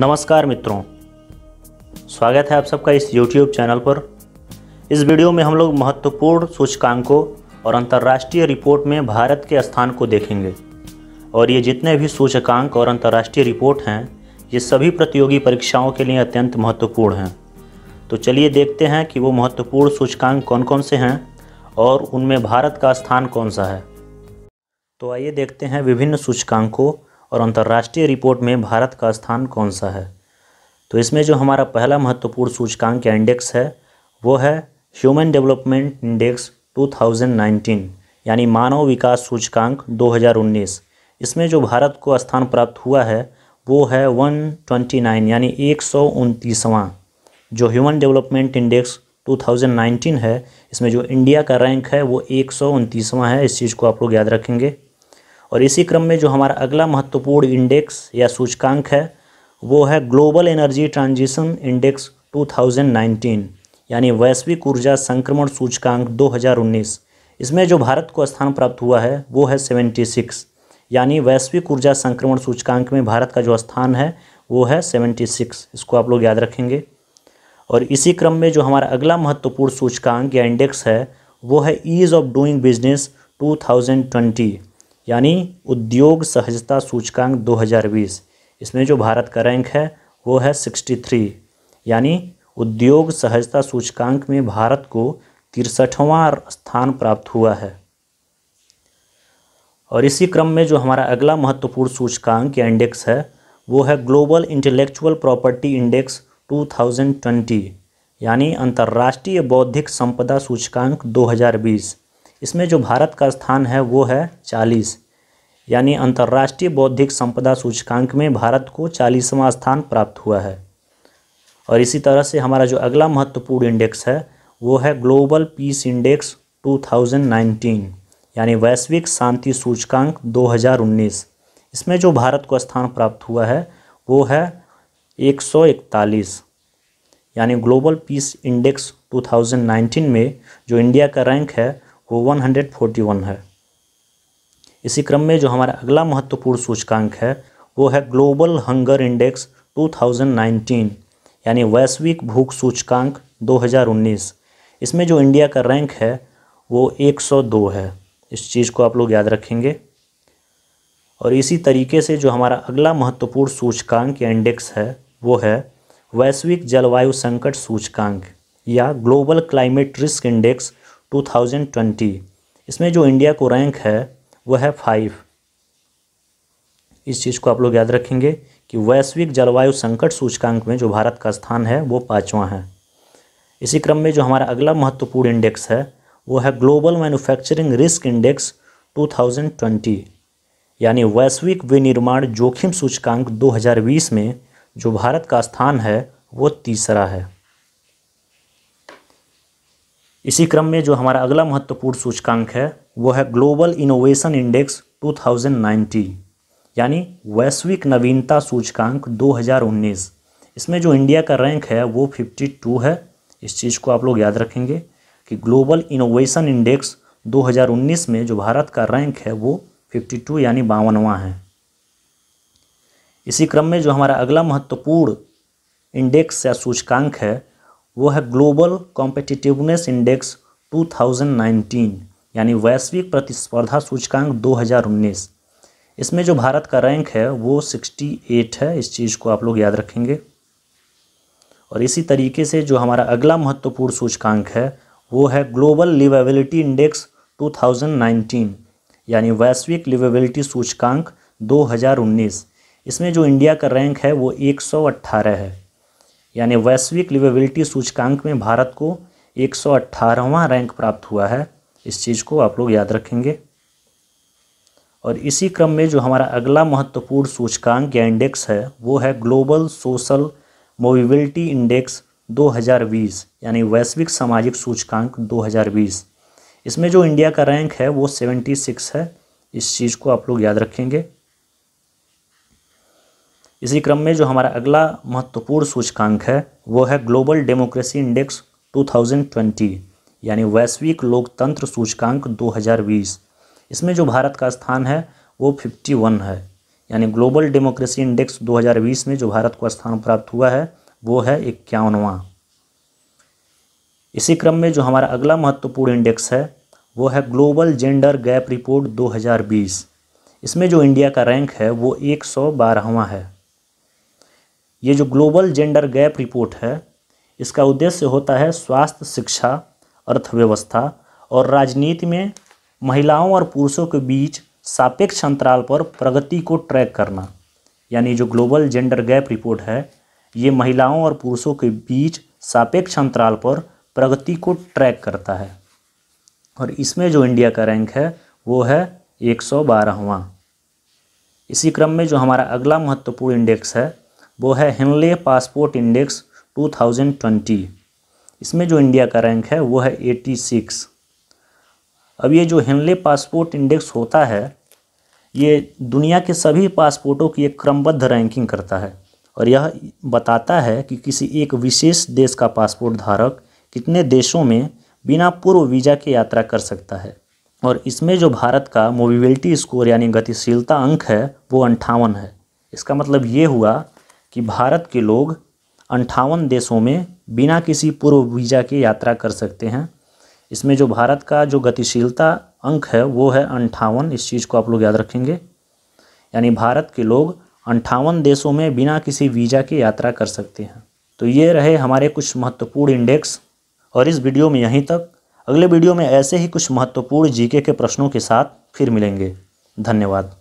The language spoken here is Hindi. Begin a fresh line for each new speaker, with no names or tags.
नमस्कार मित्रों स्वागत है आप सबका इस YouTube चैनल पर इस वीडियो में हम लोग महत्वपूर्ण सूचकांकों और अंतर्राष्ट्रीय रिपोर्ट में भारत के स्थान को देखेंगे और ये जितने भी सूचकांक और अंतर्राष्ट्रीय रिपोर्ट हैं ये सभी प्रतियोगी परीक्षाओं के लिए अत्यंत महत्वपूर्ण हैं तो चलिए देखते हैं कि वो महत्वपूर्ण सूचकांक कौन कौन से हैं और उनमें भारत का स्थान कौन सा है तो आइए देखते हैं विभिन्न सूचकांकों और अंतर्राष्ट्रीय रिपोर्ट में भारत का स्थान कौन सा है तो इसमें जो हमारा पहला महत्वपूर्ण सूचकांक या इंडेक्स है वो है ह्यूमन डेवलपमेंट इंडेक्स 2019 यानी मानव विकास सूचकांक 2019 इसमें जो भारत को स्थान प्राप्त हुआ है वो है 129 यानी एक जो ह्यूमन डेवलपमेंट इंडेक्स 2019 है इसमें जो इंडिया का रैंक है वो एक है इस चीज़ को आप लोग याद रखेंगे और इसी क्रम में जो हमारा अगला महत्वपूर्ण इंडेक्स या सूचकांक है वो है ग्लोबल एनर्जी ट्रांजिशन इंडेक्स 2019 यानी वैश्विक ऊर्जा संक्रमण सूचकांक 2019 इसमें जो भारत को स्थान प्राप्त हुआ है वो है 76 यानी वैश्विक ऊर्जा संक्रमण सूचकांक में भारत का जो स्थान है वो है 76 इसको आप लोग याद रखेंगे और इसी क्रम में जो हमारा अगला महत्वपूर्ण सूचकांक या इंडेक्स है वो है ease of doing business too यानी उद्योग सहजता सूचकांक 2020 इसमें जो भारत का रैंक है वो है 63 यानी उद्योग सहजता सूचकांक में भारत को तिरसठवां स्थान प्राप्त हुआ है और इसी क्रम में जो हमारा अगला महत्वपूर्ण सूचकांक या इंडेक्स है वो है ग्लोबल इंटेलेक्चुअल प्रॉपर्टी इंडेक्स 2020 यानी अंतर्राष्ट्रीय बौद्धिक संपदा सूचकांक इसमें जो भारत का स्थान है वो है चालीस यानी अंतर्राष्ट्रीय बौद्धिक संपदा सूचकांक में भारत को चालीसवां स्थान प्राप्त हुआ है और इसी तरह से हमारा जो अगला महत्वपूर्ण इंडेक्स है वो है ग्लोबल पीस इंडेक्स 2019 यानी वैश्विक शांति सूचकांक 2019 इसमें जो भारत को स्थान प्राप्त हुआ है वो है 141 यानी ग्लोबल पीस इंडेक्स 2019 में जो इंडिया का रैंक है वो 141 है इसी क्रम में जो हमारा अगला महत्वपूर्ण सूचकांक है वो है ग्लोबल हंगर इंडेक्स 2019 यानी वैश्विक भूख सूचकांक 2019 इसमें जो इंडिया का रैंक है वो 102 है इस चीज़ को आप लोग याद रखेंगे और इसी तरीके से जो हमारा अगला महत्वपूर्ण सूचकांक या इंडेक्स है वो है वैश्विक जलवायु संकट सूचकांक या ग्लोबल क्लाइमेट रिस्क इंडेक्स 2020 इसमें जो इंडिया को रैंक है वह है फाइव इस चीज़ को आप लोग याद रखेंगे कि वैश्विक जलवायु संकट सूचकांक में जो भारत का स्थान है वो पाँचवा है इसी क्रम में जो हमारा अगला महत्वपूर्ण इंडेक्स है वो है ग्लोबल मैन्युफैक्चरिंग रिस्क इंडेक्स 2020 यानी वैश्विक विनिर्माण जोखिम सूचकांक 2020 में जो भारत का स्थान है वो तीसरा है इसी क्रम में जो हमारा अगला महत्वपूर्ण सूचकांक है वो है ग्लोबल इनोवेशन इंडेक्स 2019 यानी वैश्विक नवीनता सूचकांक 2019 इसमें जो इंडिया का रैंक है वो 52 है इस चीज़ को आप लोग याद रखेंगे कि ग्लोबल इनोवेशन इंडेक्स 2019 में जो भारत का रैंक है वो 52 यानी बावनवा है इसी क्रम में जो हमारा अगला महत्वपूर्ण इंडेक्स या सूचकांक है वो है ग्लोबल कॉम्पिटिटिवनेस इंडेक्स 2019 यानी वैश्विक प्रतिस्पर्धा सूचकांक 2019 इसमें जो भारत का रैंक है वो 68 है इस चीज़ को आप लोग याद रखेंगे और इसी तरीके से जो हमारा अगला महत्वपूर्ण सूचकांक है वो है ग्लोबल लिवेबिलिटी इंडेक्स 2019 यानी वैश्विक लिवेबिलिटी सूचकांक 2019 इसमें जो इंडिया का रैंक है वो 118 है यानी वैश्विक लिवेबिलिटी सूचकांक में भारत को 118वां रैंक प्राप्त हुआ है इस चीज़ को आप लोग याद रखेंगे और इसी क्रम में जो हमारा अगला महत्वपूर्ण सूचकांक या इंडेक्स है वो है ग्लोबल सोशल मोविबिलिटी इंडेक्स 2020 यानी वैश्विक सामाजिक सूचकांक 2020 इसमें जो इंडिया का रैंक है वो 76 है इस चीज़ को आप लोग याद रखेंगे इसी क्रम में जो हमारा अगला महत्वपूर्ण सूचकांक है वो है ग्लोबल डेमोक्रेसी इंडेक्स 2020 यानी वैश्विक लोकतंत्र सूचकांक 2020 इसमें जो भारत का स्थान है वो 51 है यानी ग्लोबल डेमोक्रेसी इंडेक्स 2020 में जो भारत को स्थान प्राप्त हुआ है वो है इक्यावनवा इसी क्रम में जो हमारा अगला महत्वपूर्ण इंडेक्स है वो है ग्लोबल जेंडर गैप रिपोर्ट 2020 इसमें जो इंडिया का रैंक है वो एक सौ बारहवा है ये जो ग्लोबल जेंडर गैप रिपोर्ट है इसका उद्देश्य होता है स्वास्थ्य शिक्षा अर्थव्यवस्था और राजनीति में महिलाओं और पुरुषों के बीच सापेक्ष अंतराल पर प्रगति को ट्रैक करना यानी जो ग्लोबल जेंडर गैप रिपोर्ट है ये महिलाओं और पुरुषों के बीच सापेक्ष अंतराल पर प्रगति को ट्रैक करता है और इसमें जो इंडिया का रैंक है वो है एक सौ बारहवा इसी क्रम में जो हमारा अगला महत्वपूर्ण इंडेक्स है वो है हिनले पासपोर्ट इंडेक्स 2020 इसमें जो इंडिया का रैंक है वो है 86 अब ये जो हिनले पासपोर्ट इंडेक्स होता है ये दुनिया के सभी पासपोर्टों की एक क्रमबद्ध रैंकिंग करता है और यह बताता है कि किसी एक विशेष देश का पासपोर्ट धारक कितने देशों में बिना पूर्व वीज़ा के यात्रा कर सकता है और इसमें जो भारत का मोबिलिटी स्कोर यानी गतिशीलता अंक है वो अंठावन है इसका मतलब ये हुआ कि भारत के लोग अंठावन देशों में बिना किसी पूर्व वीज़ा के यात्रा कर सकते हैं इसमें जो भारत का जो गतिशीलता अंक है वो है अंठावन इस चीज़ को आप लोग याद रखेंगे यानी भारत के लोग अंठावन देशों में बिना किसी वीज़ा के यात्रा कर सकते हैं तो ये रहे हमारे कुछ महत्वपूर्ण इंडेक्स और इस वीडियो में यहीं तक अगले वीडियो में ऐसे ही कुछ महत्वपूर्ण जीके के प्रश्नों के साथ फिर मिलेंगे धन्यवाद